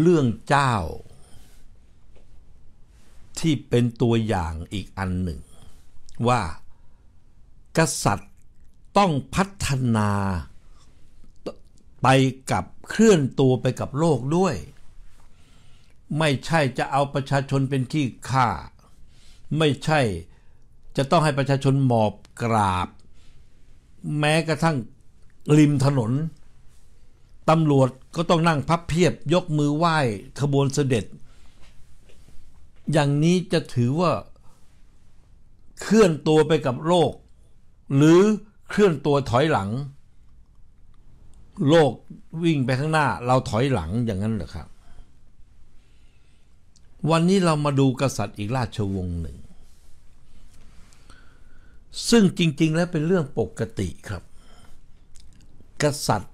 เรื่องเจ้าที่เป็นตัวอย่างอีกอันหนึ่ง ว่ากษัตริย์ต้องพัฒนาไปกับเคลื่อนตัวไปกับโลกด้วย ไม่ใช่จะเอาประชาชนเป็นที่ฆ่า ไม่ใช่จะต้องให้ประชาชนหมอบกราบ แม้กระทั่งริมถนนตำรวจก็ต้องนั่งพับเพียบยกมือไหว้ขบวนเสด็จ อย่างนี้จะถือว่าเคลื่อนตัวไปกับโลก หรือเคลื่อนตัวถอยหลัง โลกวิ่งไปข้างหน้า เราถอยหลังอย่างนั้นเหรอครับ วันนี้เรามาดูกษัตริย์อีกราชวงศ์หนึ่ง ซึ่งจริงๆแล้วเป็นเรื่องปกติครับ กษัตริย์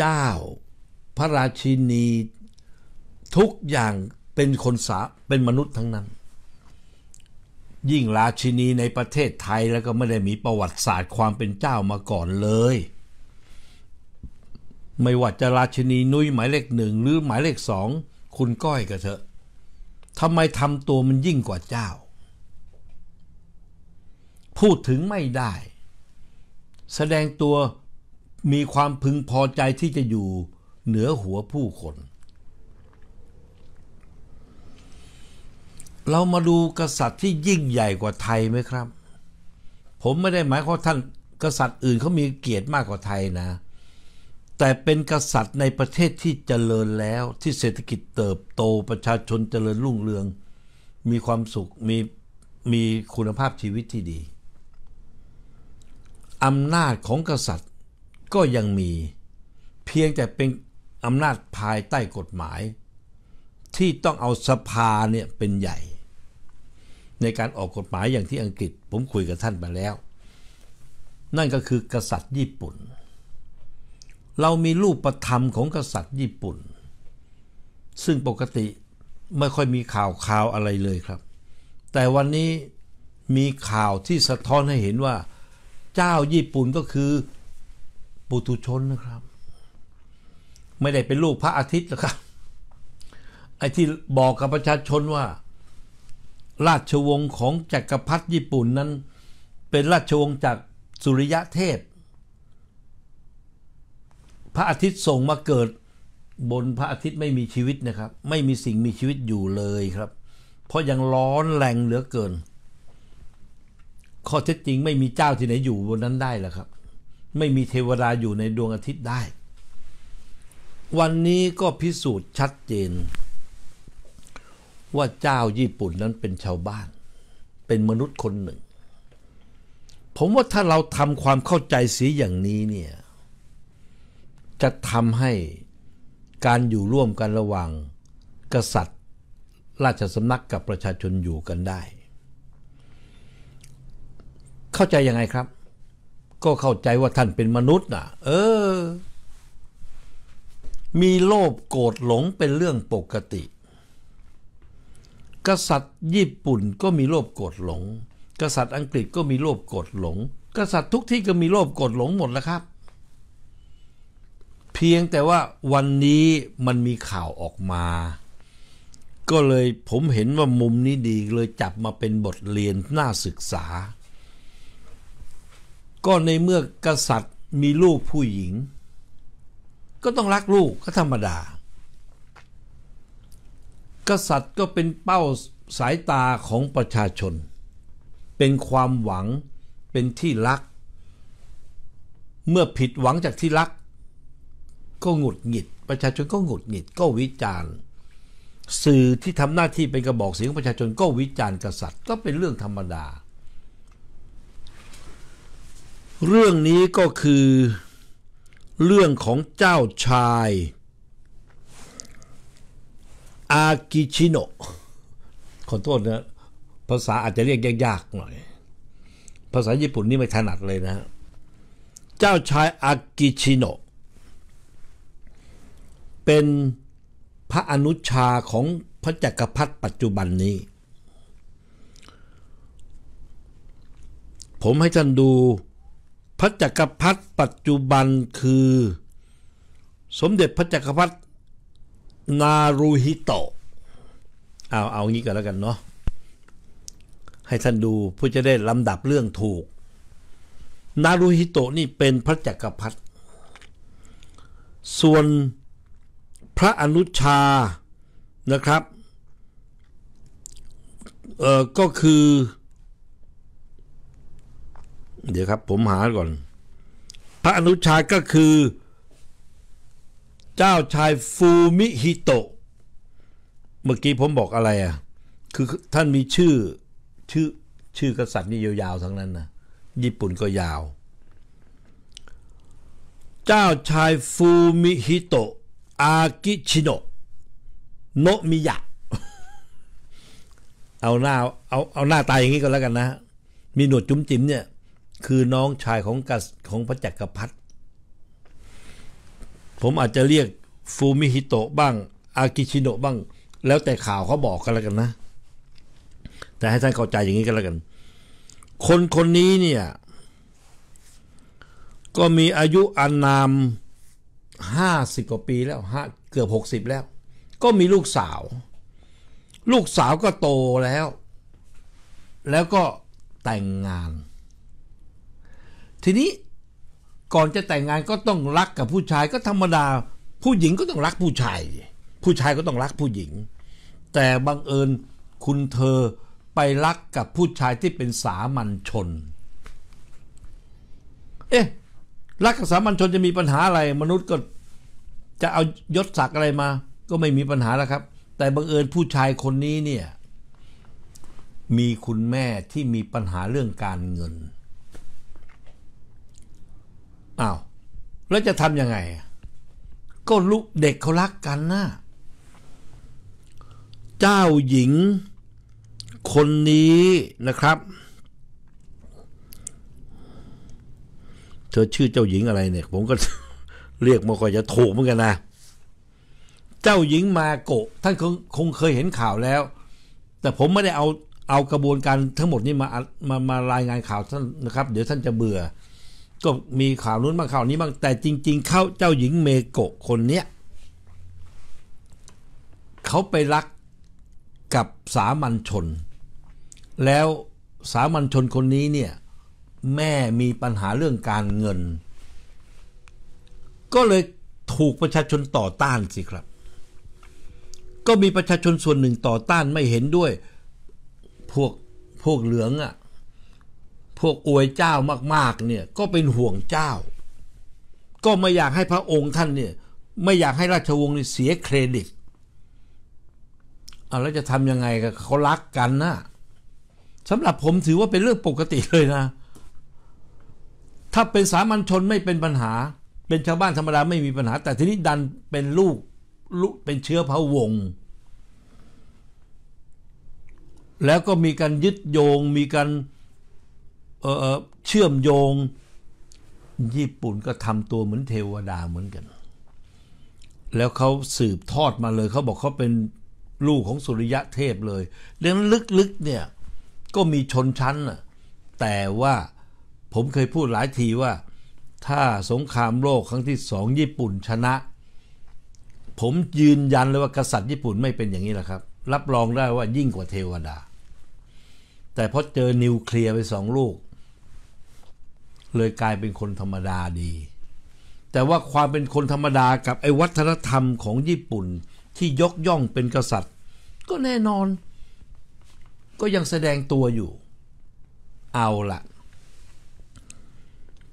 เจ้า พระราชินี ทุกอย่างเป็นคนสาเป็นมนุษย์ทั้งนั้น ยิ่งราชินีในประเทศไทยแล้วก็ไม่ได้มีประวัติศาสตร์ความเป็นเจ้ามาก่อนเลย ไม่ว่าจะราชินีนุ้ยหมายเลขหนึ่งหรือหมายเลขสอง คุณก้อยก็เถอะทำไมทำตัวมันยิ่งกว่าเจ้า พูดถึงไม่ได้ แสดงตัวมีความพึงพอใจที่จะอยู่เหนือหัวผู้คน เรามาดูกษัตริย์ที่ยิ่งใหญ่กว่าไทยไหมครับ ผมไม่ได้หมายความท่าน กษัตริย์อื่นเขามีเกียรติมากกว่าไทยนะ แต่เป็นกษัตริย์ในประเทศที่เจริญแล้วที่เศรษฐกิจเติบโตประชาชนเจริญรุ่งเรือง มีความสุขมีมีคุณภาพชีวิตที่ดีอำนาจของกษัตริย์ก็ยังมีเพียงแต่เป็นอำนาจภายใต้กฎหมายที่ต้องเอาสภาเนี่ยเป็นใหญ่ ในการออกกฎหมายอย่างที่อังกฤษ ผมคุยกับท่านมาแล้ว นั่นก็คือกษัตริย์ญี่ปุ่น เรามีรูปประธรรมของกษัตริย์ญี่ปุ่น ซึ่งปกติ ไม่ค่อยมีข่าวข่าวอะไรเลยครับ แต่วันนี้มีข่าวที่สะท้อนให้เห็นว่าเจ้าญี่ปุ่นก็คือปุตุชนนะครับ ไม่ได้เป็นลูกพระอาทิตย์หรอกครับไอ้ที่บอกกับประชาชนว่าราชวงศ์ของจักรพรรดิญี่ปุ่นนั้น เป็นราชวงศ์จากสุริยะเทพพระอาทิตย์ส่งมาเกิดบนพระอาทิตย์ไม่มีชีวิตนะครับ ไม่มีสิ่งมีชีวิตอยู่เลยครับ เพราะยังร้อนแรงเหลือเกินข้อเท็จจริงไม่มีเจ้าที่ไหนอยู่บนนั้นได้หรอครับไม่มีเทวดาอยู่ในดวงอาทิตย์ได้ วันนี้ก็พิสูจน์ชัดเจน ว่าเจ้าญี่ปุ่นนั้นเป็นชาวบ้าน เป็นมนุษย์คนหนึ่ง ผมว่าถ้าเราทำความเข้าใจสีอย่างนี้เนี่ย จะทำให้การอยู่ร่วมกันระหว่างกษัตริย์ ราชสำนักกับประชาชนอยู่กันได้ เข้าใจยังไงครับก็เข้าใจว่าท่านเป็นมนุษย์น่ะ เออ มีโลภโกรธหลงเป็นเรื่องปกติ กษัตริย์ญี่ปุ่นก็มีโลภโกรธหลง กษัตริย์อังกฤษก็มีโลภโกรธหลง กษัตริย์ทุกที่ก็มีโลภโกรธหลงหมดแล้วครับ เพียงแต่ว่าวันนี้มันมีข่าวออกมา ก็เลยผมเห็นว่ามุมนี้ดีเลยจับมาเป็นบทเรียนน่าศึกษาก็ในเมื่อกษัตริย์มีลูกผู้หญิง ก็ต้องรักลูกก็ธรรมดา กษัตริย์ก็เป็นเป้าสายตาของประชาชน เป็นความหวังเป็นที่รัก เมื่อผิดหวังจากที่รัก ก็หงุดหงิดประชาชนก็หงุดหงิดก็วิจารณ์สื่อที่ทำหน้าที่เป็นกระบอกเสียงของประชาชน ก็วิจารณ์กษัตริย์ก็เป็นเรื่องธรรมดาเรื่องนี้ก็คือเรื่องของเจ้าชายอากิชิโนะขอโทษนะ ภาษาอาจจะเรียกยากๆหน่อย ภาษาญี่ปุ่นนี่ไม่ถนัดเลยนะ เจ้าชายอากิชิโนะเป็นพระอนุชาของพระจักรพรรดิปัจจุบันนี้ ผมให้ท่านดูพระจักรพรรดิปัจจุบันคือสมเด็จพระจักรพรรดินารูฮิโตะเอา เอางี้กันแล้วกันเนาะ ให้ท่านดูเพื่อจะได้ลำดับเรื่องถูก นารูฮิโตะนี่เป็นพระจักรพรรดิ ส่วนพระอนุชานะครับ เอ่อ ก็คือเดี๋ยวครับผมหาก่อน พระอนุชาก็คือ เจ้าชายฟูมิฮิโตะเมื่อกี้ผมบอกอะไรอ่ะ คือท่านมีชื่อ ชื่อชื่อกษัตริย์นี่ยาวๆทั้งนั้นนะญี่ปุ่นก็ยาว เจ้าชายฟูมิฮิโตะอากิชิโนะโนมิยะเอาหน้าเอาเอาหน้าตายอย่างนี้ก็แล้วกันนะ มีหนวดจุ้มจิ๋มเนี่ยคือน้องชายของกัสของพระจักรพรรดิ ผมอาจจะเรียกฟูมิฮิโตะบ้าง อากิชิโนะบ้าง แล้วแต่ข่าวเขาบอกกันแล้วกันนะ แต่ให้ท่านเข้าใจอย่างนี้กันแล้วกัน คนคนนี้เนี่ย ก็มีอายุอานามห้าสิบกว่าปีแล้วห้าเกือบหกสิบแล้ว ก็มีลูกสาว ลูกสาวก็โตแล้ว แล้วก็แต่งงานทีนี้ก่อนจะแต่งงานก็ต้องรักกับผู้ชายก็ธรรมดา ผู้หญิงก็ต้องรักผู้ชายผู้ชายก็ต้องรักผู้หญิง แต่บังเอิญคุณเธอไปรักกับผู้ชายที่เป็นสามัญชนเอ๊ะรักกับสามัญชนจะมีปัญหาอะไร มนุษย์ก็จะเอายศศักดิ์อะไรมา ก็ไม่มีปัญหาแล้วครับ แต่บังเอิญผู้ชายคนนี้เนี่ยมีคุณแม่ที่มีปัญหาเรื่องการเงินอ้าวแล้วจะทำยังไง ก็ลูกเด็กเขารักกันนะ เจ้าหญิงคนนี้นะครับ เธอชื่อเจ้าหญิงอะไรเนี่ย ผมก็เรียกมาค่อยจะถูกเหมือนกันนะเจ้าหญิงมาโกะ ท่านคงคงเคยเห็นข่าวแล้ว แต่ผมไม่ได้เอาเอากระบวนการทั้งหมดนี้มามามารายงานข่าวท่านนะครับ เดี๋ยวท่านจะเบื่อก็มีข่าวนู้นบ้างข่าวนี้บ้าง แต่จริง ๆ เขาเจ้าหญิงเมโกะคนเนี้ยเขาไปรักกับสามัญชน แล้วสามัญชนคนนี้เนี่ย แม่มีปัญหาเรื่องการเงิน ก็เลยถูกประชาชนต่อต้านสิครับ ก็มีประชาชนส่วนหนึ่งต่อต้านไม่เห็นด้วย พวกพวกเหลืองอะ่ะพวกอวยเจ้ามากๆเนี่ยก็เป็นห่วงเจ้า ก็ไม่อยากให้พระองค์ท่านเนี่ยไม่อยากให้ราชวงศ์เสียเครดิตเอาแล้วจะทำยังไงกับเขารักกันนะสำหรับผมถือว่าเป็นเรื่องปกติเลยนะ ถ้าเป็นสามัญชนไม่เป็นปัญหา เป็นชาวบ้านธรรมดาไม่มีปัญหา แต่ทีนี้ดันเป็นลูกลูกเป็นเชื้อพระวงศ์แล้วก็มีการยึดโยงมีการเชื่อมโยงญี่ปุ่นก็ทำตัวเหมือนเทวดาเหมือนกัน แล้วเขาสืบทอดมาเลย เขาบอกเขาเป็นลูกของสุริยะเทพเลยดังนั้นลึกๆเนี่ย ก็มีชนชั้น แต่ว่าผมเคยพูดหลายทีว่า ถ้าสงครามโลกครั้งที่สอง ญี่ปุ่นชนะ ผมยืนยันเลยว่ากษัตริย์ญี่ปุ่นไม่เป็นอย่างนี้แหละครับ รับรองได้ว่ายิ่งกว่าเทวดา แต่พอเจอนิวเคลียร์ไปสองลูกเลยกลายเป็นคนธรรมดาดี แต่ว่าความเป็นคนธรรมดากับไอ้วัฒนธรรมของญี่ปุ่นที่ยกย่องเป็นกษัตริย์ ก็แน่นอน ก็ยังแสดงตัวอยู่ เอาละ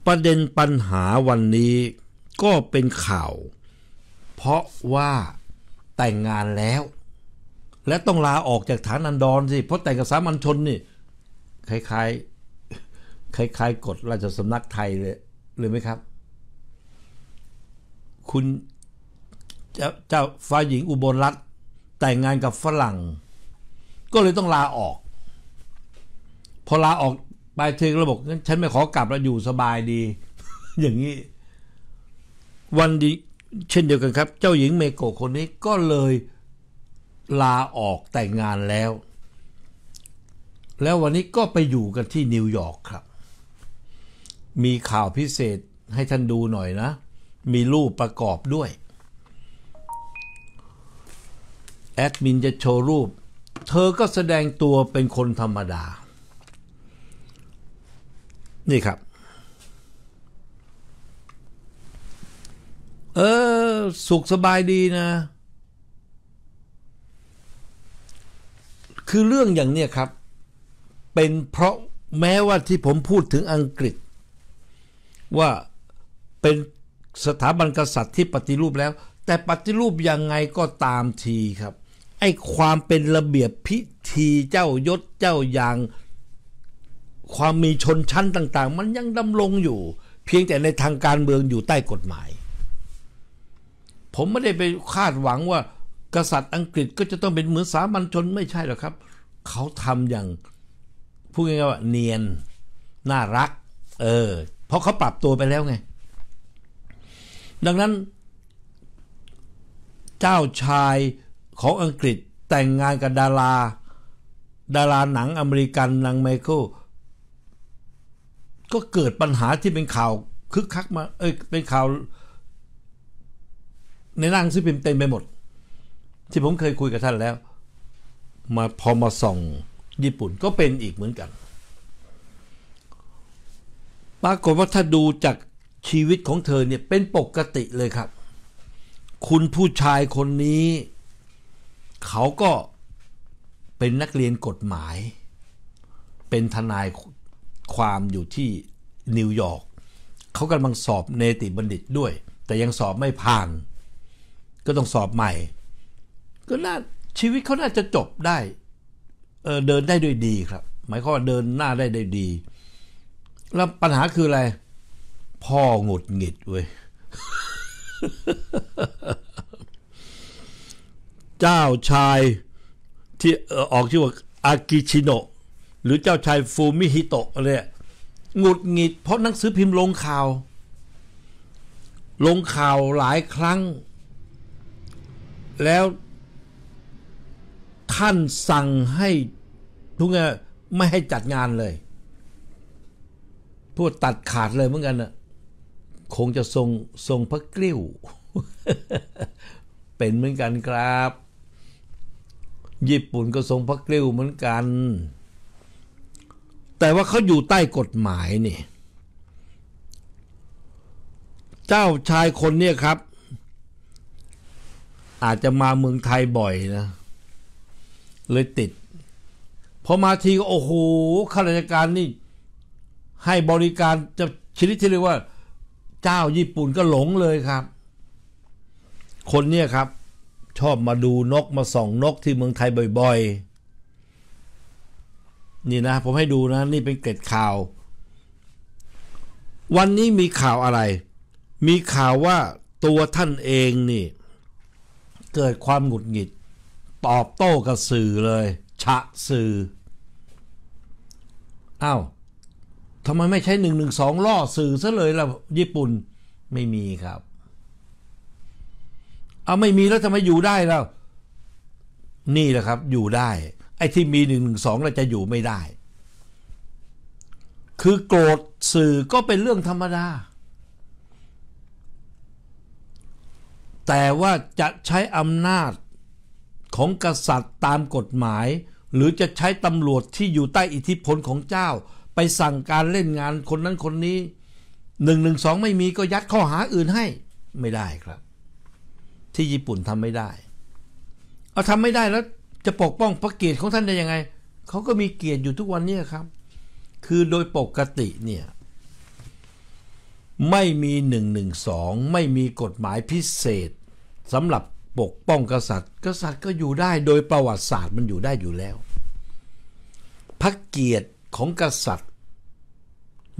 ประเด็นปัญหาวันนี้ก็เป็นข่าว เพราะว่าแต่งงานแล้ว และต้องลาออกจากฐานันดรสิ เพราะแต่งกับสามัญชนนี่คล้ายๆคล้ายๆกฎราชสำนักไทยเลยหรือไหมครับ คุณเจ้าเจ้าฝ่าหญิงอุบลรัตน์แต่งงานกับฝรั่ง ก็เลยต้องลาออก พอลาออกไปเทงระบบั้นฉันไม่ขอกลับแล้วอยู่สบายดี อย่างนี้ วันดี เช่นเดียวกันครับ เจ้าหญิงเมโกคนนี้ก็เลยลาออกแต่งงานแล้ว แล้ววันนี้ก็ไปอยู่กันที่นิวยอร์กครับมีข่าวพิเศษให้ท่านดูหน่อยนะ มีรูปประกอบด้วย แอดมินจะโชว์รูป เธอก็แสดงตัวเป็นคนธรรมดา นี่ครับ เออสุขสบายดีนะ คือเรื่องอย่างเนี้ยครับ เป็นเพราะแม้ว่าที่ผมพูดถึงอังกฤษว่าเป็นสถาบันกษัตริย์ที่ปฏิรูปแล้ว แต่ปฏิรูปยังไงก็ตามทีครับไอ้ความเป็นระเบียบพิธีเจ้ายศเจ้าอย่าง ความมีชนชั้นต่าง ๆ มันยังดำรงอยู่ เพียงแต่ในทางการเมืองอยู่ใต้กฎหมาย ผมไม่ได้ไปคาดหวังว่ากษัตริย์อังกฤษก็จะต้องเป็นเหมือนสามัญชนไม่ใช่หรอกครับ เขาทำอย่าง พูดง่ายๆว่าเนียน น่ารัก เออเพราะเขาปรับตัวไปแล้วไง ดังนั้น เจ้าชายของอังกฤษแต่งงานกับดารา ดาราหนังอเมริกันนางไมเคิลก็เกิดปัญหาที่เป็นข่าวคึกคักมา เอ้ยเป็นข่าว ในนั่งซือพิมพ์เต็มไปหมด ที่ผมเคยคุยกับท่านแล้ว มาพอมาส่องญี่ปุ่นก็เป็นอีกเหมือนกันปรากฏว่าถ้าดูจากชีวิตของเธอเนี่ยเป็นปกติเลยครับ คุณผู้ชายคนนี้ เขาก็เป็นนักเรียนกฎหมาย เป็นทนายความอยู่ที่นิวยอร์กเขากำลังสอบเนติบัณฑิตด้วย แต่ยังสอบไม่ผ่าน ก็ต้องสอบใหม่ ก็น่าชีวิตเขาน่าจะจบได้เเดินได้ด้วยดีครับ หมายความว่าเดินหน้าได้ด้ดีแล้วปัญหาคืออะไร พ่อหงุดหงิดเว้ยเจ้าชาย ที่ออกชื่อว่าอากิชิโนะหรือเจ้าชายฟูมิฮิโตะอะไรหงุดหงิด เพราะนักสือพิมพ์ลงข่าว ลงข่าวหลายครั้ง แล้ว ท่านสั่งให้ ทุกเงไม่ให้จัดงานเลยพูดตัดขาดเลยเหมือนกันนะคงจะทรงทรงพระกลิ้ว เป็นเหมือนกันครับ ญี่ปุ่นก็ทรงพระกลิ้วเหมือนกัน แต่ว่าเขาอยู่ใต้กฎหมายนี่เจ้าชายคนเนี่ยครับ อาจจะมาเมืองไทยบ่อยนะ เลยติดพอมาทีก็โอ้โหข้าราชการนี่ให้บริการจะชนิดที่เรียกว่า เจ้าญี่ปุ่นก็หลงเลยครับ คนเนี่ยครับ ชอบมาดูนกมาส่องนกที่เมืองไทยบ่อย ๆ นี่นะผมให้ดูนะ นี่เป็นเกร็ดข่าว วันนี้มีข่าวอะไร มีข่าวว่าตัวท่านเองนี่ เกิดความหงุดหงิด ตอบโต้กับสื่อเลยฉะสื่ออา้าวทำไมไม่ใช้หนึ่งหนึ่งสองล่อสื่อซะเลยล่ะญี่ปุ่นไม่มีครับ เอาไม่มีแล้วทำไมอยู่ได้แล้วนี่แหละครับอยู่ได้ ไอ้ที่มีหนึ่งหนึ่งสองเราจะอยู่ไม่ได้ คือโกรธสื่อก็เป็นเรื่องธรรมดาแต่ว่าจะใช้อำนาจของกษัตริย์ตามกฎหมาย หรือจะใช้ตำรวจที่อยู่ใต้อิทธิพลของเจ้าไปสั่งการเล่นงานคนนั้นคนนี้หนึ่งหนึ่งสองไม่มีก็ยัดข้อหาอื่นให้ไม่ได้ครับ ที่ญี่ปุ่นทำไม่ได้ เอาทำไม่ได้แล้ว จะปกป้องพระเกียรติของท่านได้ยังไงเขาก็มีเกียรติอยู่ทุกวันนี้ครับคือโดยปกติเนี่ย ไม่มีหนึ่งหนึ่งสองไม่มีกฎหมายพิเศษสำหรับปกป้องกษัตริย์ กษัตริย์ก็อยู่ได้โดยประวัติศาสตร์มันอยู่ได้อยู่แล้ว พระเกียรติของกษัตริย์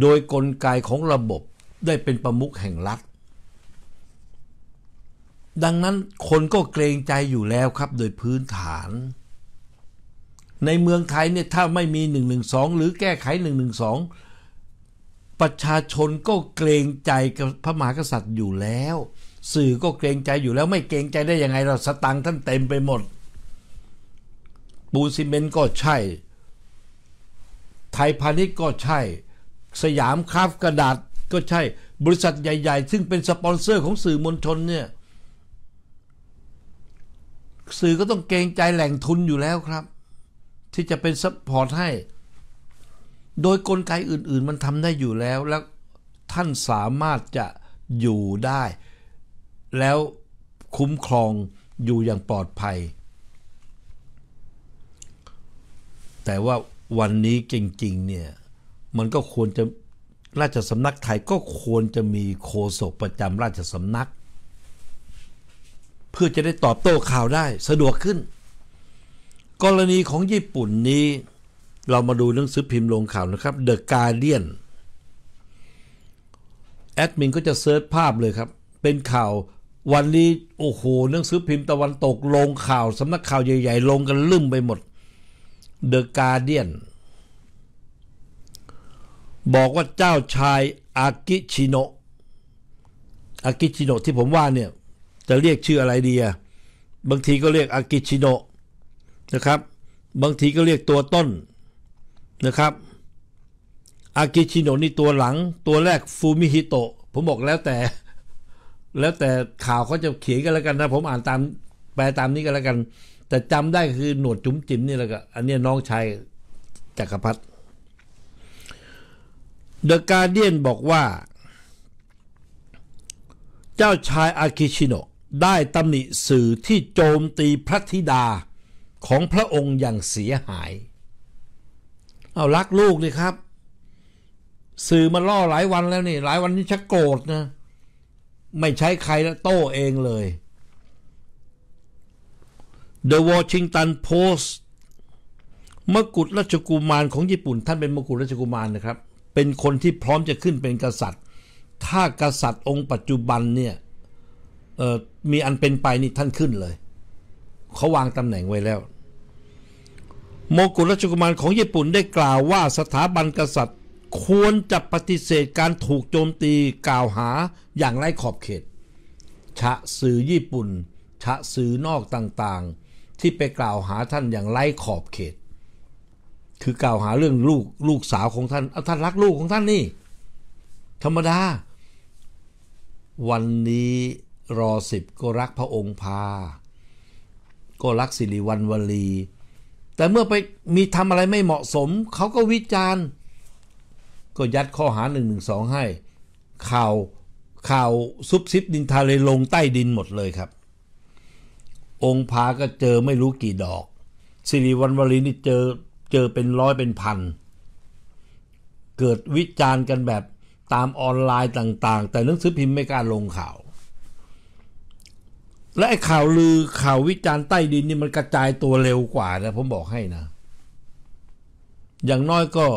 โดยกลไกของระบบได้เป็นประมุขแห่งรัฐดังนั้นคนก็เกรงใจอยู่แล้วครับ โดยพื้นฐาน ในเมืองไทยเนี่ย ถ้าไม่มี 112 หรือแก้ไข 112ประชาชนก็เกรงใจกับพระมหากษัตริย์อยู่แล้ว สื่อก็เกรงใจอยู่แล้ว ไม่เกรงใจได้ยังไงเราสตังค์ท่านเต็มไปหมดปูนซีเมนต์ก็ใช่ไทยพาณิชย์ก็ใช่สยามคราฟกระดาษก็ใช่ บริษัทใหญ่ๆ ซึ่งเป็นสปอนเซอร์ของสื่อมวลชนเนี่ยสื่อก็ต้องเกรงใจแหล่งทุนอยู่แล้วครับ ที่จะเป็นซัพพอร์ตให้ โดยกลไกอื่น ๆ มันทำได้อยู่แล้วแล้วท่านสามารถจะอยู่ได้ แล้วคุ้มครองอยู่อย่างปลอดภัย แต่ว่าวันนี้จริง ๆ เนี่ย มันก็ควรจะราชสำนักไทยก็ควรจะมีโฆษกประจำราชสำนัก เพื่อจะได้ตอบโต้ข่าวได้สะดวกขึ้น กรณีของญี่ปุ่นนี้ เรามาดูหนังสือพิมพ์ลงข่าวนะครับ The Guardian แอดมินก็จะเซิร์ชภาพเลยครับ เป็นข่าววันนี้ โอ้โหหนังสือพิมพ์ตะวันตกลงข่าวสำนักข่าวใหญ่ ๆ ลงกันลืมไปหมดเดอะกาเดียนบอกว่าเจ้าชายอากิชิโนะอากิชิโนะที่ผมว่าเนี่ยจะเรียกชื่ออะไรดีอะบางทีก็เรียกอากิชิโนะนะครับ บางทีก็เรียกตัวต้นนะครับ อากิชิโนะนี่ตัวหลังตัวแรกฟูมิฮิโตะผมบอกแล้วแต่ แล้วแต่ข่าวเขาจะเขียนกันแล้วกันนะ ผมอ่านตามแปลตามนี้กันแล้วกันแต่จำได้คือหนวดจุ๋มจิ๋มนี่แหละก็อันนี้น้องชายจักรพรรดิเดอะการเดียนบอกว่าเจ้าชายอากิชิโนะได้ตำหนิสื่อที่โจมตีพระธิดาของพระองค์อย่างเสียหายเอารักลูกเลยครับ สื่อมาล่อหลายวันแล้วนี่ หลายวันนี้ชักโกรธนะไม่ใช้ใครแล้วโต้เองเลย The Washington Post มกุฎราชกุมารของญี่ปุ่น ท่านเป็นมกุฎราชกุมารนะครับเป็นคนที่พร้อมจะขึ้นเป็นกษัตริย์ ถ้ากษัตริย์องค์ปัจจุบันเนี่ยมีอันเป็นไปนี่ท่านขึ้นเลยเขาวางตำแหน่งไว้แล้วโมกุฎราชกุมารของญี่ปุ่นได้กล่าวว่าสถาบันกษัตริย์ ควรจะปฏิเสธการถูกโจมตีกล่าวหาอย่างไร้ขอบเขตชะสื่อญี่ปุ่นชะสื่อนอกต่างๆที่ไปกล่าวหาท่านอย่างไร้ขอบเขต คือกล่าวหาเรื่องลูกลูกสาวของท่านเอาท่านรักลูกของท่านนี่ ธรรมดา วันนี้รอสิบก็รักพระองค์พาก็รักสิริวันวลีแต่เมื่อไปมีทำอะไรไม่เหมาะสม เขาก็วิจารณ์ ก็ยัดข้อหาหนึ่งหนึ่งสองให้ ข่าวข่าวซุบซิบดินทาเลยลงใต้ดินหมดเลยครับองค์พาก็เจอไม่รู้กี่ดอกสิริวันวลีนี่เจอ เจอเป็นร้อยเป็นพัน เกิดวิจารณ์กันแบบตามออนไลน์ต่าง ๆ แต่หนังสือพิมพ์ไม่กล้าลงข่าว และข่าวลือ ข่าววิจารณ์ใต้ดินนี่มันกระจายตัวเร็วกว่านะ ผมบอกให้นะ อย่างน้อยก็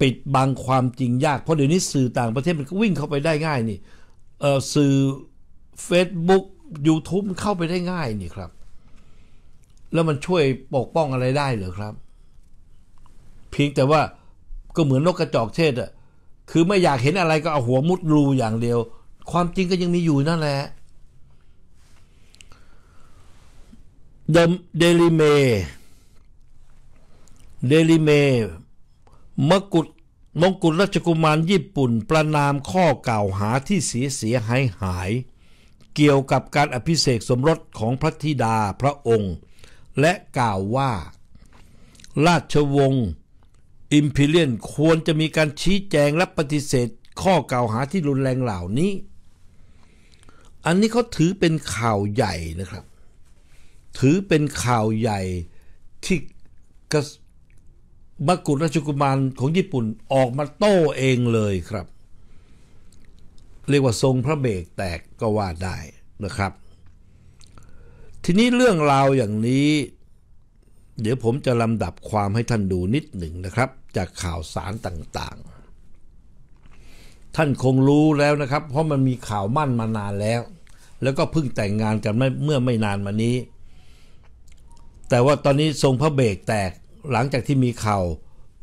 ปิดบังความจริงยาก เพราะเดี๋ยวนี้สื่อต่างประเทศมันก็วิ่งเข้าไปได้ง่ายนี่สื่อ Facebook YouTube มันเข้าไปได้ง่ายนี่ครับ แล้วมันช่วยปกป้องอะไรได้หรือครับเพียงแต่ว่าก็เหมือนนกกระจอกเทศอะคือไม่อยากเห็นอะไรก็เอาหัวมุดรูอย่างเดียว ความจริงก็ยังมีอยู่นั่นแหละ เดลิเม เดลิเมมกุฎมงกุฎราชกุมาร ญี่ปุ่น ประนามข้อกล่าวหาที่เสียเสียหายหายเกี่ยวกับการอภิเษกสมรสของพระธิดาพระองค์ และกล่าวว่าราชวงศ์อิมพีเรียนควรจะมีการชี้แจงและปฏิเสธข้อกล่าวหาที่รุนแรงเหล่านี้ อันนี้เขาถือเป็นข่าวใหญ่นะครับ ถือเป็นข่าวใหญ่ที่มกุฎราชกุมารของญี่ปุ่นออกมาโต้เองเลยครับเรียกว่าทรงพระเบรกแตกก็ว่าได้นะครับ ทีนี้เรื่องราวอย่างนี้ เดี๋ยวผมจะลำดับความให้ท่านดูนิดหนึ่งนะครับ จากข่าวสารต่างๆ ท่านคงรู้แล้วนะครับ เพราะมันมีข่าวมั่นมานานแล้ว แล้วก็เพิ่งแต่งงานกันเมื่อไม่นานมานี้ แต่ว่าตอนนี้ทรงพระเบรกแตกหลังจากที่มีข่าว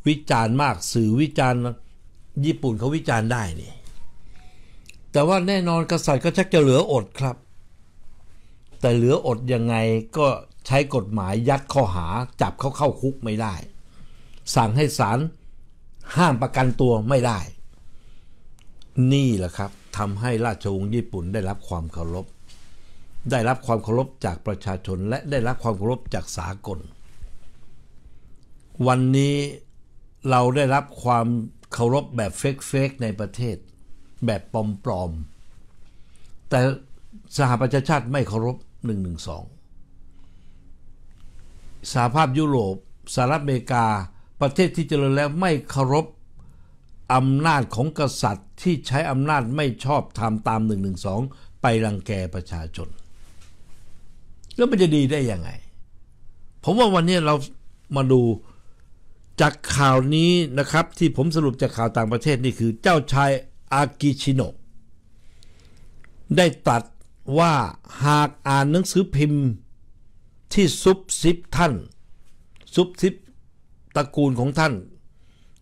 วิจารณ์มากสื่อวิจารณ์ญี่ปุ่นเขาวิจารณ์ได้นี่แต่ว่าแน่นอนกษัตริย์ก็ชักจะเหลืออดครับ แต่เหลืออดยังไงก็ใช้กฎหมายยัดข้อหา จับเขาเข้าคุกไม่ได้ สั่งให้ศาลห้ามประกันตัวไม่ได้ นี่แหละครับทำให้ราชวงศ์ญี่ปุ่นได้รับความเคารพ ได้รับความเคารพจากประชาชน และได้รับความเคารพจากสากล วันนี้เราได้รับความเคารพแบบเฟกๆในประเทศแบบปลอมๆ แต่สหประชาชาติไม่เคารพ1่งสหภาพยุโรปสหรัฐอเมริกาประเทศที่เจริญแล้วไม่เคารพอำนาจของกษัตริย์ที่ใช้อำนาจไม่ชอบทำตาม1องไปรังแกประชาชน แล้วมันจะดีได้ยังไง ผมว่าวันนี้เรามาดูจากข่าวนี้นะครับที่ผมสรุปจากข่าวต่างประเทศนี่คือเจ้าชายอากิชิโนะได้ตัดว่าหากอ่านหนังสือพิมพ์ที่ซุบซิบท่าน ซุบซิบตระกูลของท่าน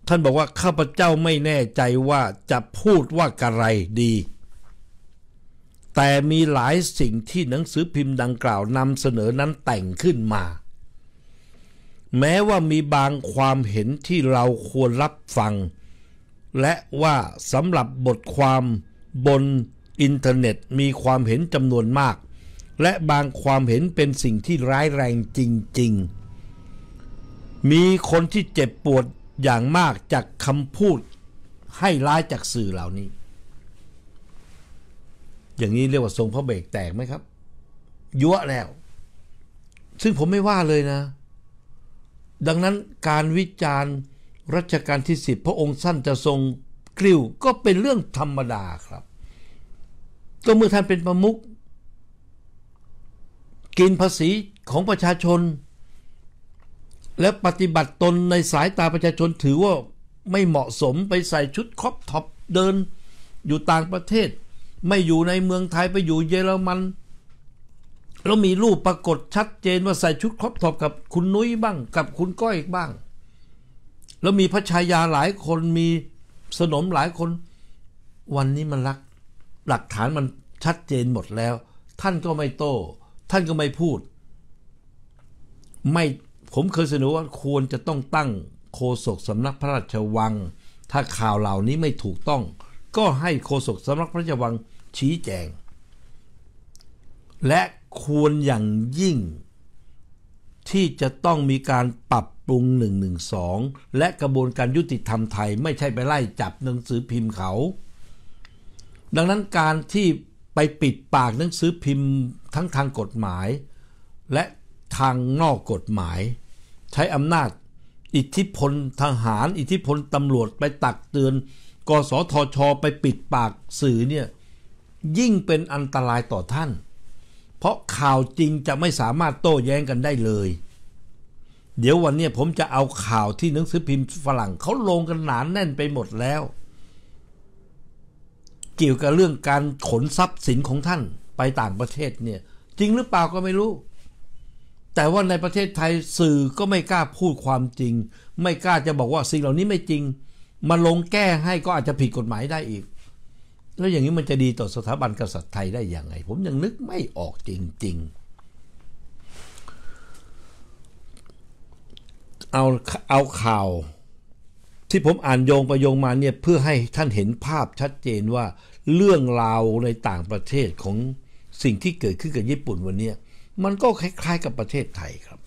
ท่านบอกว่าข้าพเจ้าไม่แน่ใจว่าจะพูดว่ากะไรดี แต่มีหลายสิ่งที่หนังสือพิมพ์ดังกล่าวนำเสนอนั้นแต่งขึ้นมา แม้ว่ามีบางความเห็นที่เราควรรับฟังและว่าสำหรับบทความบนอินเทอร์เน็ต มีความเห็นจำนวนมาก และบางความเห็นเป็นสิ่งที่ร้ายแรงจริง ๆ มีคนที่เจ็บปวดอย่างมากจากคำพูดให้ร้ายจากสื่อเหล่านี้ อย่างนี้เรียกว่าทรงพระเบรกแตกไหมครับยั่วแล้ว ซึ่งผมไม่ว่าเลยนะ ดังนั้นการวิจารณ์รัชกาลที่สิบพระองค์สั้นจะทรงกลิ้วก็เป็นเรื่องธรรมดาครับก็เมื่อท่านเป็นประมุขกินภาษีของประชาชน และ ปฏิบัติตนในสายตาประชาชนถือว่าไม่เหมาะสมไปใส่ชุดครอปท็อปเดิน อยู่ต่างประเทศ ไม่อยู่ในเมืองไทยไปอยู่เยอรมันแล้วมีรูปปรากฏชัดเจนว่าใส่ชุดครอปท็อปกับ คุณนุ้ยบ้างกับคุณก้อยบ้างแล้วมีพระชายาหลายคนมีสนมหลายคน วันนี้มันรัก หลักฐานมันชัดเจนหมดแล้ว ท่านก็ไม่โต้ ท่านก็ไม่พูด ไม่ผมเคยเสนอว่า ควรจะต้องตั้งโฆษกสำนักพระราชวัง ถ้าข่าวเหล่านี้ไม่ถูกต้อง ก็ให้โฆษกสำนักพระราชวังชี้แจง และควรอย่างยิ่ง ที่จะต้องมีการปรับปรุง112 และกระบวนการยุติธรรมไทย ไม่ใช่ไปไล่จับหนังสือพิมพ์เขา ดังนั้นการที่ไปปิดปากหนังสือพิมพ์ทั้งทางกฎหมาย และทางนอกกฎหมาย ใช้อำนาจอิทธิพลทหาร อิทธิพลตำรวจไปตักเตือน กสทช ไปปิดปากสื่อเนี่ยยิ่งเป็นอันตรายต่อท่าน เพราะข่าวจริงจะไม่สามารถโต้แย้งกันได้เลยเดี๋ยววันนี้ผมจะเอาข่าวที่หนังสือพิมพ์ฝรั่งเขาลงกันหนานแน่นไปหมดแล้ว เกี่ยวกับเรื่องการขนทรัพย์สินของท่านไปต่างประเทศเนี่ยจริงหรือเปล่าก็ไม่รู้ แต่ว่าในประเทศไทยสื่อก็ไม่กล้าพูดความจริง ไม่กล้าจะบอกว่าสิ่งเหล่านี้ไม่จริง มาลงแก้ให้ก็อาจจะผิดกฎหมายได้อีก แล้วอย่างนี้มันจะดีต่อสถาบันกษัตริย์ไทยได้อย่างไง ผมยังนึกไม่ออกจริง ๆเอาเอาข่าวที่ผมอ่านโยงประโยงมาเนี่ยเพื่อให้ท่านเห็นภาพชัดเจนว่า เรื่องราวในต่างประเทศของสิ่งที่เกิดขึ้นกับญี่ปุ่นวันนี้มันก็คล้ายๆกับประเทศไทยครับ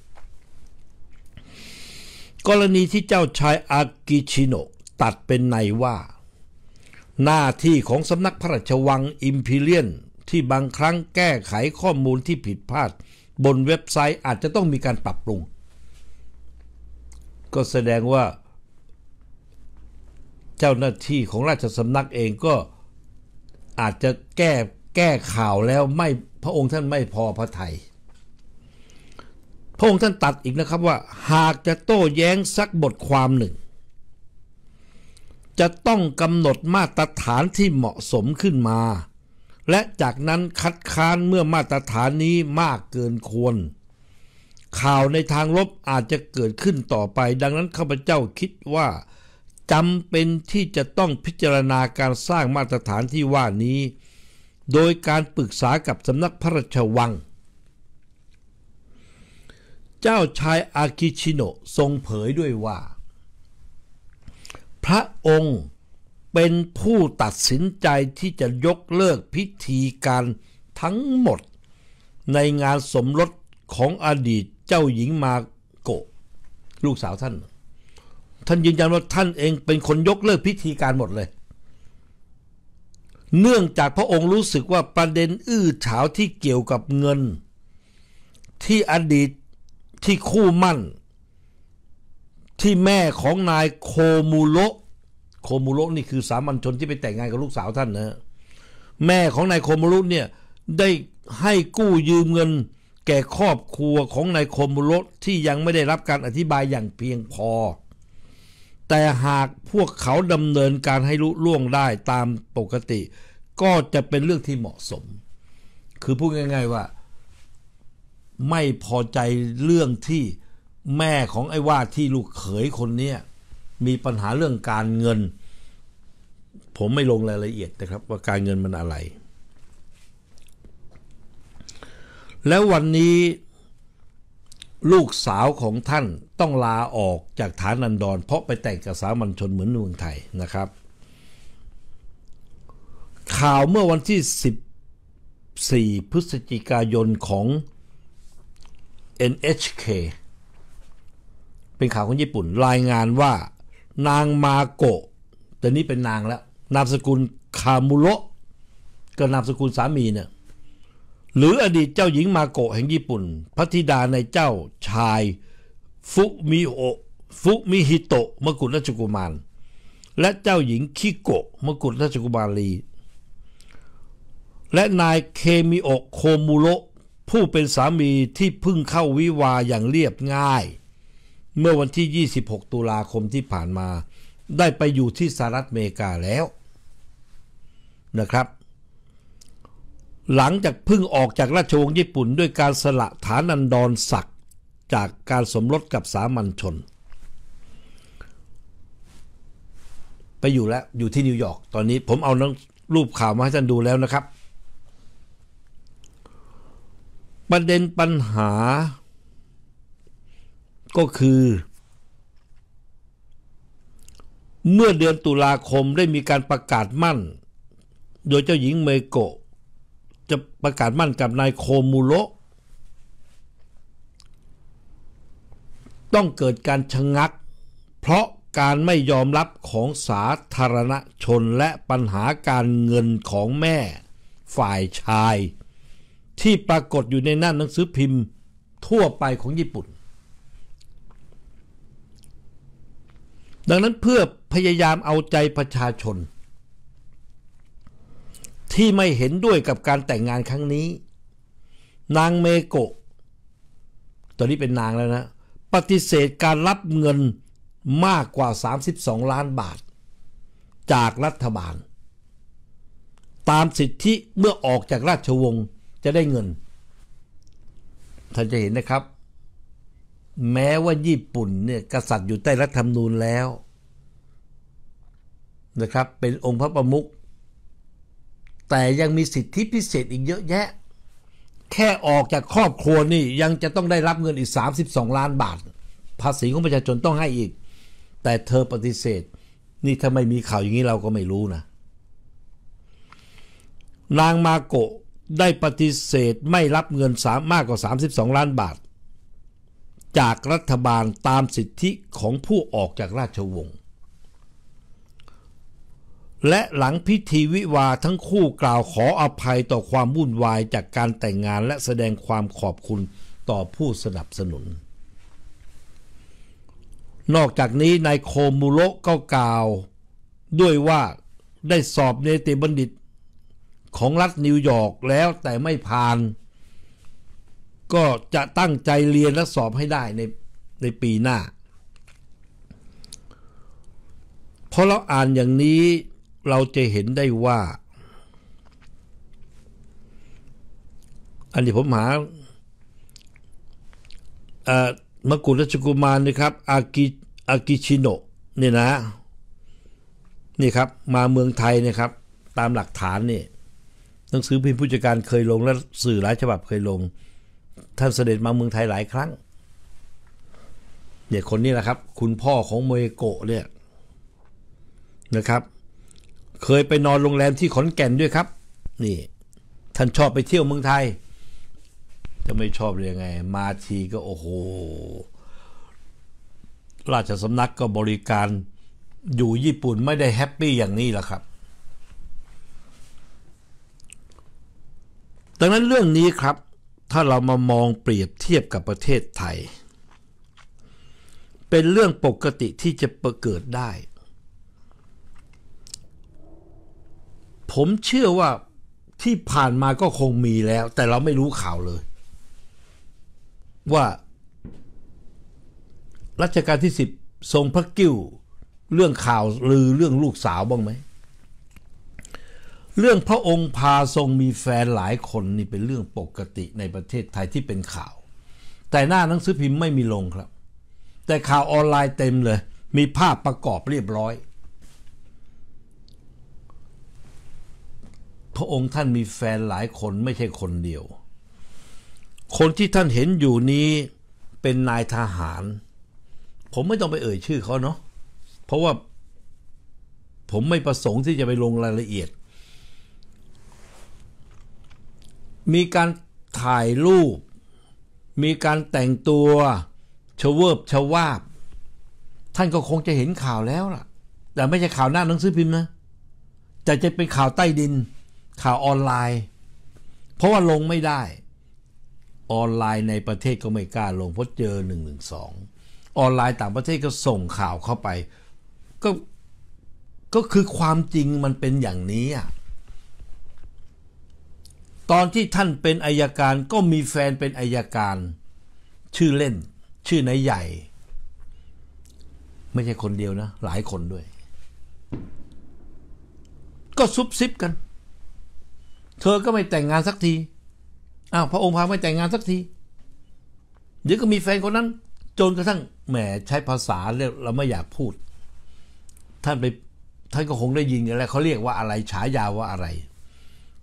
กรณีที่เจ้าชายอากิชิโนตัดเป็นในว่า หน้าที่ของสำนักพระราชวังอิมพีเรียนที่บางครั้งแก้ไขข้อมูลที่ผิดพลาดบนเว็บไซต์อาจจะต้องมีการปรับปรุงก็แสดงว่าเจ้าหน้าที่ของราชสำนักเองก็อาจจะแก้แก้ข่าวแล้วไม่พระองค์ท่านไม่พอพระไทยยพระองค์ท่านตัดอีกนะครับว่าหากจะโต้แย้งสักบทความหนึ่ง จะต้องกำหนดมาตรฐานที่เหมาะสมขึ้นมา และจากนั้นคัดค้านเมื่อมาตรฐานนี้มากเกินควรข่าวในทางลบอาจจะเกิดขึ้นต่อไป ดังนั้นข้าพเจ้าคิดว่า จำเป็นที่จะต้องพิจารณาการสร้างมาตรฐานที่ว่านี้ โดยการปรึกษากับสำนักพระราชวัง เจ้าชายอากิชิโนะทรงเผยด้วยว่า พระองค์เป็นผู้ตัดสินใจที่จะยกเลิกพิธีการทั้งหมดในงานสมรสของอดีตเจ้าหญิงมาโกะลูกสาวท่าน ท่านยืนยันว่าท่านเองเป็นคนยกเลิกพิธีการหมดเลย เนื่องจากพระองค์รู้สึกว่า ประเด็นอื้อฉาวที่เกี่ยวกับเงิน ที่อดีตที่คู่มั่น ที่แม่ของนายโคมูโลโคมูโลนี่คือสามัญชนที่ไปแต่งงานกับลูกสาวท่านนะแม่ของนายโคมูโลเนี่ยได้ให้กู้ยืมเงินแก่ครอบครัวของนายคมุโรที่ยังไม่ได้รับการอธิบายอย่างเพียงพอ แต่หากพวกเขาดำเนินการให้รู้ล่วงได้ตามปกติ ก็จะเป็นเรื่องที่เหมาะสม คือพูดง่าย ๆว่า ไม่พอใจเรื่องที่แม่ของไอ้ว่าที่ลูกเขยคนเนี้มีปัญหาเรื่องการเงิน ผมไม่ลงรายละเอียดนะครับ ว่าการเงินมันอะไรแล้ววันนี้ลูกสาวของท่านต้องลาออกจากฐานันดรเพราะไปแต่งกับสามัญชนเหมือนเมืองไทยนะครับ ข่าวเมื่อวันที่ 14 พฤศจิกายนของ NHK เป็นข่าวของญี่ปุ่นรายงานว่านางมาโกะแต่นี้เป็นนางแล้ว นามสกุลคามุโระก็นามสกุลสามีเนี่ยหรืออดีตเจ้าหญิงมาโกะแห่งญี่ปุ่นพระธิดาในเจ้าชายฟุมิโอฟุมิฮิโตะมกุฎราชกุมาร และเจ้าหญิงคิโกะมกุฎราชกุมารีและนายเคมิโอโคมุโรผู้เป็นสามีที่เพิ่งเข้าวิวาอย่างเรียบง่าย เมื่อวันที่ 26 ตุลาคมที่ผ่านมา ได้ไปอยู่ที่สหรัฐอเมริกาแล้วนะครับหลังจากพึ่งออกจากราชวงศ์ญี่ปุ่นด้วยการสละฐานันดรศักดิ์จากการสมรสกับสามัญชน ไปอยู่แล้วอยู่ที่นิวยอร์กตอนนี้ผมเอานงรูปข่าวมาให้ท่านดูแล้วนะครับประเด็นปัญหาก็คือ เมื่อเดือนตุลาคมได้มีการประกาศมั่น โดยเจ้าหญิงเมโกะประกาศมั่นกับนายโคมูโลต้องเกิดการชะงัก เพราะการไม่ยอมรับของสาธารณชนและปัญหาการเงินของแม่ฝ่ายชาย ที่ปรากฏอยู่ในหน้าหนังสือพิมพ์ทั่วไปของญี่ปุ่น ดังนั้นเพื่อพยายามเอาใจประชาชนที่ไม่เห็นด้วยกับการแต่งงานครั้งนี้ นางเมโกะตอนนี้เป็นนางแล้วนะ ปฏิเสธการรับเงินมากกว่า 32 ล้านบาท จากรัฐบาล ตามสิทธิเมื่อออกจากราชวงศ์จะได้เงินท่านจะเห็นนะครับ แม้ว่าญี่ปุ่นเนี่ยกษัตริย์อยู่ใต้รัฐธรรมนูญแล้ว นะครับ เป็นองค์พระประมุขแต่ยังมีสิทธิพิเศษอีกเยอะแยะ แค่ออกจากครอบครัวนี่ยังจะต้องได้รับเงินอีก 32 ล้านบาท ภาษีของประชาชนต้องให้อีก แต่เธอปฏิเสธ นี่ถ้าไม่มีข่าวอย่างนี้เราก็ไม่รู้นะนางมาโกะได้ปฏิเสธไม่รับเงินสามมากกว่า 32 ล้านบาท จากรัฐบาลตามสิทธิของผู้ออกจากราชวงศ์และหลังพิธีวิวาทั้งคู่กล่าวขออภัยต่อความวุ่นวายจากการแต่งงานและแสดงความขอบคุณต่อผู้สนับสนุน นอกจากนี้นายโคมูโรก็กล่าวด้วยว่าได้สอบเนติบัณฑิต ของรัฐนิวยอร์กแล้วแต่ไม่ผ่าน ก็จะตั้งใจเรียนและสอบให้ได้ในในปีหน้าเพราะเราอ่านอย่างนี้เราจะเห็นได้ว่า อันนี้ผมหาเมกุฎราชกุมารนะครับอากิอากิชิโนะนี่นะนี่ครับมาเมืองไทยนะครับ ตามหลักฐานนี่หนังสือพิมพ์ผู้จัดการเคยลงและสื่อหลายฉบับเคยลงท่านเสด็จมาเมืองไทยหลายครั้งเนี่ยคนนี้แหละครับ คุณพ่อของโมเอโกะเนี่ยนะครับเคยไปนอนโรงแรมที่ขอนแก่นด้วยครับ นี่ท่านชอบไปเที่ยวเมืองไทยจะไม่ชอบเลยยังไง มาทีก็โอ้โหราชสำนักก็บริการอยู่ญี่ปุ่นไม่ได้แฮปปี้อย่างนี้ละครับ ดังนั้นเรื่องนี้ครับ ถ้าเรามามองเปรียบเทียบกับประเทศไทย เป็นเรื่องปกติที่จะเกิดได้ผมเชื่อว่าที่ผ่านมาก็คงมีแล้ว แต่เราไม่รู้ข่าวเลย ว่ารัชกาลที่สิบทรงพระกิ้ว เรื่องข่าว ลือเรื่องลูกสาวบ้างไหมเรื่องพระองค์พาทรงมีแฟนหลายคนนี่เป็นเรื่องปกติในประเทศไทยที่เป็นข่าว แต่หน้าหนังสือพิมพ์ไม่มีลงครับ แต่ข่าวออนไลน์เต็มเลย มีภาพประกอบเรียบร้อยพระองค์ท่านมีแฟนหลายคนไม่ใช่คนเดียว คนที่ท่านเห็นอยู่นี้เป็นนายทหาร ผมไม่ต้องไปเอ่ยชื่อเขาเนาะ เพราะว่าผมไม่ประสงค์ที่จะไปลงรายละเอียด มีการถ่ายรูป มีการแต่งตัวชเวิบชวาบ ท่านก็คงจะเห็นข่าวแล้วล่ะ แต่ไม่ใช่ข่าวหน้าหนังสือพิมพ์นะ แต่จะเป็นข่าวใต้ดินข่าวออนไลน์ เพราะว่าลงไม่ได้ ออนไลน์ในประเทศก็ไม่กล้าลงเพราะเจอหนึ่งหนึ่งสอง ออนไลน์ต่างประเทศก็ส่งข่าวเข้าไป ก็ก็คือความจริงมันเป็นอย่างนี้อ่ะตอนที่ท่านเป็นอายการก็มีแฟนเป็นอายการชื่อเล่น ชื่อนายใหญ่ ไม่ใช่คนเดียวนะ หลายคนด้วย ก็ซุบซิบกันเธอก็ไม่แต่งงานสักที อ้าวพระองค์พาไม่แต่งงานสักที เดี๋ยวก็มีแฟนคนนั้นจนกระทั่งแหมใช้ภาษาเราไม่อยากพูด ท่านไปท่านก็คงได้ยินอะไรเขาเรียกว่าอะไรฉายาว่าอะไร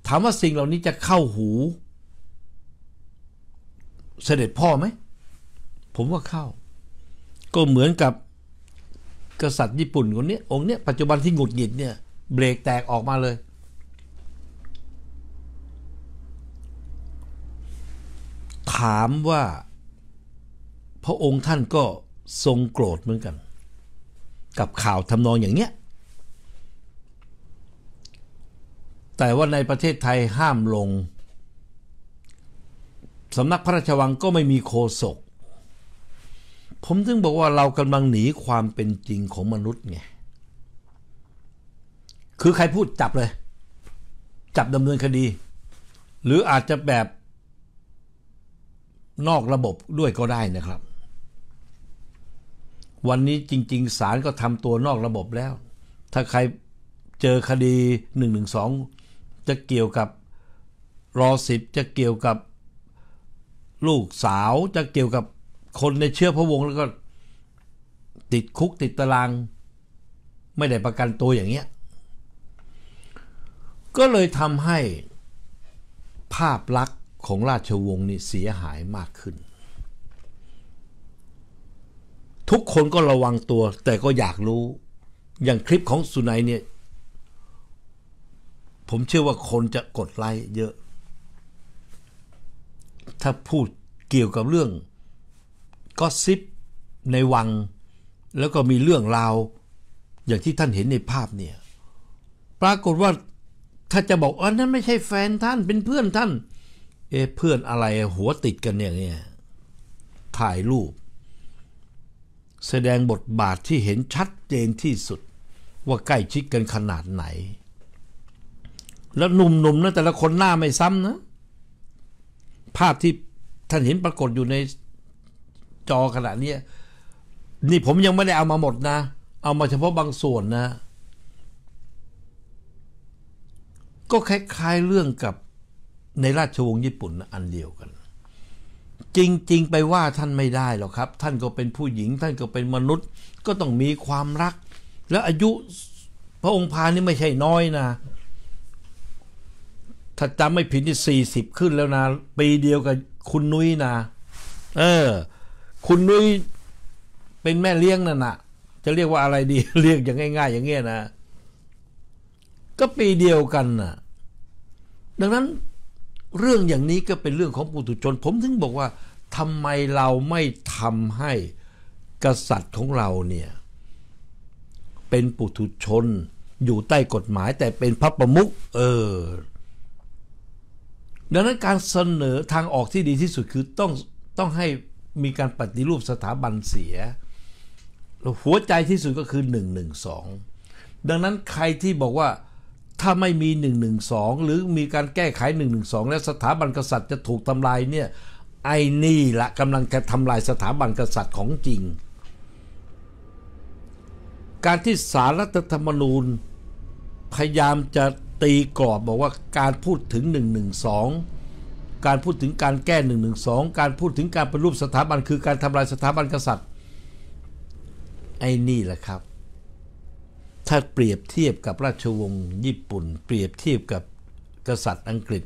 ถามว่าสิ่งเหล่านี้จะเข้าหู เสด็จพ่อไหมผมว่าเข้า ก็เหมือนกับกษัตริย์ญี่ปุ่น คนนี้องค์เนี้ยปัจจุบันที่หงุดหงิดเนี่ยเบรกแตกออกมาเลยถามว่าพระองค์ท่านก็ทรงโกรธเหมือนกัน กับข่าวทำนองอย่างเนี้ย แต่ว่าในประเทศไทยห้ามลงสำนักพระราชวังก็ไม่มีโคศกผมถึงบอกว่าเรากำลังหนีความเป็นจริงของมนุษย์ไง คือใครพูดจับเลย จับดำเนินคดี หรืออาจจะแบบนอกระบบด้วยก็ได้นะครับ วันนี้จริงๆศาลก็ทำตัวนอกระบบแล้ว ถ้าใครเจอคดี1นึจะเกี่ยวกับรอสิบ จะเกี่ยวกับลูกสาว จะเกี่ยวกับคนในเชื้อพระวงศ์แล้วก็ติดคุกติดตารางไม่ได้ประกันตัวอย่างเงี้ยก็เลยทำให้ภาพลักษของราชวงศ์นี่เสียหายมากขึ้น ทุกคนก็ระวังตัว แต่ก็อยากรู้อย่างคลิปของสุนัยเนี่ย ผมเชื่อว่าคนจะกดไลค์เยอะ ถ้าพูดเกี่ยวกับเรื่อง ก็ซิปในวัง แล้วก็มีเรื่องราวอย่างที่ท่านเห็นในภาพเนี่ย ปรากฏว่าถ้าจะบอกอันนั้นไม่ใช่แฟนท่านเป็นเพื่อนท่านเอ๊ะเพื่อนอะไรหัวติดกันอย่างเงี้ยถ่ายรูป แสดงบทบาทที่เห็นชัดเจนที่สุด ว่าใกล้ชิดกันขนาดไหน แล้วหนุ่มๆนนะแต่ละคนหน้าไม่ซ้ำนะ ภาพที่ท่านเห็นปรากฏอยู่ในจอขณะนี้นี่ผมยังไม่ได้เอามาหมดนะ เอามาเฉพาะบางส่วนนะ ก็คล้ายๆเรื่องกับในราชวงศ์ญี่ปุ่นอันเดียวกัน จริงๆไปว่าท่านไม่ได้หรอกครับ ท่านก็เป็นผู้หญิงท่านก็เป็นมนุษย์ ก็ต้องมีความรัก และอายุพระองค์พานี่ไม่ใช่น้อยนะถ้าจำไม่ผิดนี่สี่สิบขึ้นแล้วนะ ปีเดียวกับคุณนุ้ยนะเออ คุณนุ้ยเป็นแม่เลี้ยงนั่นนะจะเรียกว่าอะไรดี เรียกอย่างง่าย ๆ อย่างเงี้ยนะก็ปีเดียวกันนะ่ะ ดังนั้นเรื่องอย่างนี้ก็เป็นเรื่องของปุถุชนผมถึงบอกว่าทำไมเราไม่ทำให้กษัตริย์ของเราเนี่ย เป็นปุถุชนอยู่ใต้กฎหมาย แต่เป็นพระประมุขเออดังนั้นการเสนอทางออกที่ดีที่สุดคือต้องต้องให้มีการปฏิรูปสถาบันเสีย หัวใจที่สุดก็คือ1องดังนั้นใครที่บอกว่าถ้าไม่มี1นึหรือมีการแก้ไข1นึและสถาบันกษัตริย์จะถูกทำลายเนี่ยไอ้นี่ละกำลังจะทำลายสถาบันกษัตริย์ของจริง การที่สารรัฐธรรมนูญพยายามจะตีกรอบบอกว่าการพูดถึง1นึการพูดถึงการแก้1นึการพูดถึงการปรรูปสถาบันคือการทำลายสถาบันกษัตริย์ไอ้นี่แหละครับถ้าเปรียบเทียบกับราชวงศ์ญี่ปุ่น เปรียบเทียบกับกษัตริย์อังกฤษ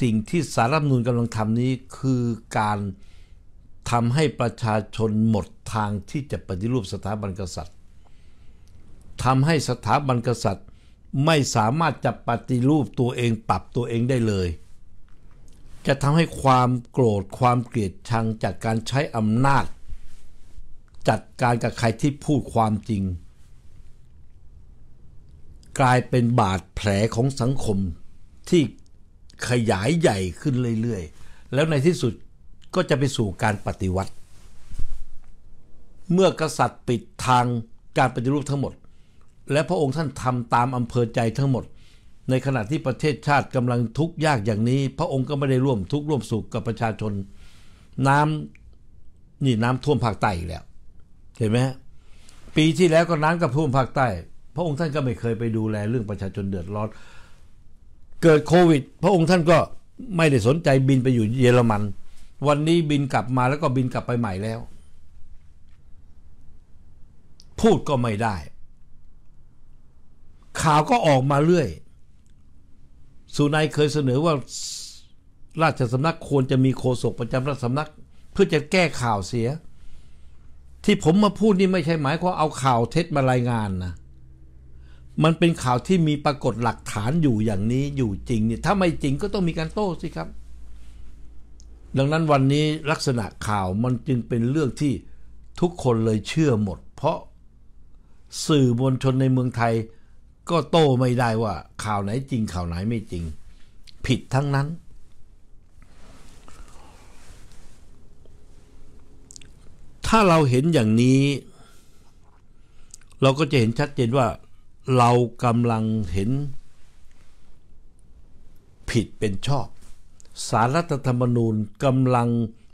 สิ่งที่สารรัฐนูนกำลังทำนี้คือการทำให้ประชาชนหมดทางที่จะปฏิรูปสถาบันกษัตริย์ทำให้สถาบันกษัตริย์ ไม่สามารถจะปฏิรูปตัวเองปรับตัวเองได้เลย จะทำให้ความโกรธความเกลียดชังจากการใช้อำนาจ จัดการกับใครที่พูดความจริงกลายเป็นบาดแผลของสังคมที่ขยายใหญ่ขึ้นเรื่อยๆ แล้วในที่สุดก็จะไปสู่การปฏิวัติ เมื่อกษัตริย์ปิดทางการปฏิรูปทั้งหมด และพระองค์ท่านทำตามอำเภอใจทั้งหมด ในขณะที่ประเทศชาติกำลังทุกข์ยากอย่างนี้ พระองค์ก็ไม่ได้ร่วมทุกข์ร่วมสุขกับประชาชน น้ำนี่น้ำท่วมภาคใต้อีกแล้วเห็นไหมปีที่แล้วก็น้ำกับท่วมภาคใต้พระองค์ท่านก็ไม่เคยไปดูแลเรื่องประชาชนเดือดร้อน เกิดโควิด พระองค์ท่านก็ไม่ได้สนใจบินไปอยู่เยอรมัน วันนี้บินกลับมาแล้วก็บินกลับไปใหม่แล้ว พูดก็ไม่ได้ ข่าวก็ออกมาเรื่อยสุนายเคยเสนอว่าราชสำนักควรจะมีโฆษกประจำราชสำนักเพื่อจะแก้ข่าวเสีย ที่ผมมาพูดนี่ไม่ใช่หมายความเอาข่าวเท็จมารายงานนะมันเป็นข่าวที่มีปรากฏหลักฐานอยู่อย่างนี้อยู่จริงเนี่ยถ้าไม่จริงก็ต้องมีการโต้สิครับ ดังนั้นวันนี้ลักษณะข่าวมันจึงเป็นเรื่องที่ทุกคนเลยเชื่อหมด เพราะ สื่อมวลชนในเมืองไทย ก็โต้ไม่ได้ว่า ข่าวไหนจริงข่าวไหนไม่จริง ผิดทั้งนั้น ถ้าเราเห็นอย่างนี้ เราก็จะเห็นชัดเจนว่าเรากำลังเห็นผิดเป็นชอบ สารรัฐธรรมนูญกำลัง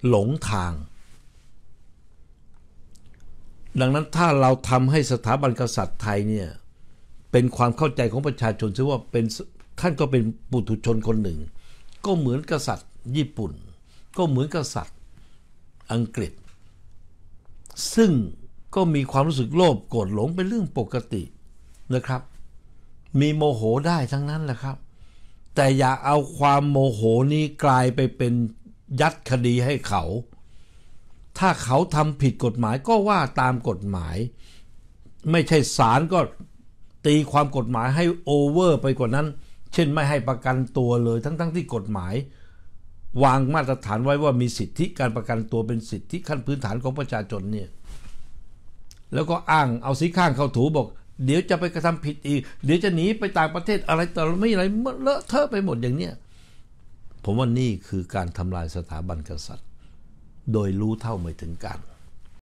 หลงทาง ดังนั้นถ้าเราทำให้สถาบันกษัตริย์ไทยเนี่ยเป็นความเข้าใจของประชาชนซึ่งว่าเป็นท่านก็เป็นปุถุชนคนหนึ่ง ก็เหมือนกษัตริย์ญี่ปุ่น ก็เหมือนกษัตริย์อังกฤษ ซึ่งก็มีความรู้สึกโลภโกรธหลงเป็นเรื่องปกตินะครับมีโมโหได้ทั้งนั้นแหละครับ แต่อย่าเอาความโมโหนี้กลายไปเป็นยัดคดีให้เขา ถ้าเขาทำผิดกฎหมายก็ว่าตามกฎหมาย ไม่ใช่ศาลก็ตีความกฎหมายให้โอเวอร์ ไปกว่านั้น เช่นไม่ให้ประกันตัวเลยทั้งๆทที่กฎหมาย วางมาตรฐานไว้ว่ามีสิทธิการประกันตัวเป็นสิทธิขั้นพื้นฐานของประชาชนเนี่ยแล้วก็อ้างเอาสีข้างเข้าถูบอกเดี๋ยวจะไปกระทำผิดอีก เดี๋ยวจะหนีไปต่างประเทศอะไรต่อไม่อะไรเลอะเทอะไปหมดอย่างเนี้ยผมว่านี่คือการทำลายสถาบันกษัตริย์ โดยรู้เท่าไม่ถึงการ